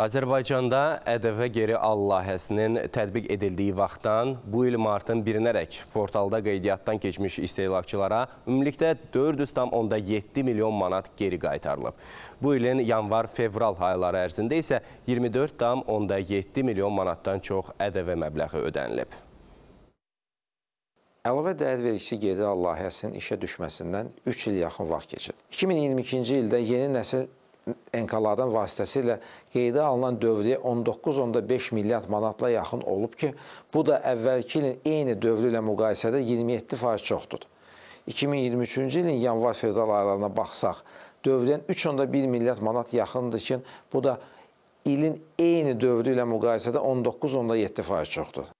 Azərbaycanda ƏDV geri al layihəsinin tətbiq edildiyi vaxtdan bu il martın birinərək portalda qeydiyyatdan keçmiş istehlakçılara ümumilikdə 4,7 milyon manat geri qaytarılıb. Bu ilin yanvar-fevral ayları ərzində isə 24,7 milyon manatdan çox ƏDV məbləği ödənilib. Əlavə dəyər vergisi geri al layihəsinin işə düşməsindən 3 il yaxın vaxt keçir. 2022-ci ildə yeni nəsil enkalardan vasitəsilə qeydə alınan dövriyyə 19.5 milyard manatla yaxın olub ki, bu da əvvəlki ilin eyni dövrü ilə müqayisədə 27% çoxdur. 2023-cü ilin yanvar-fevral aylarına baxsaq, dövriyyən 3.1 milyard manat yaxındır ki, bu da ilin eyni dövrü ilə müqayisədə 19.7% çoxdur.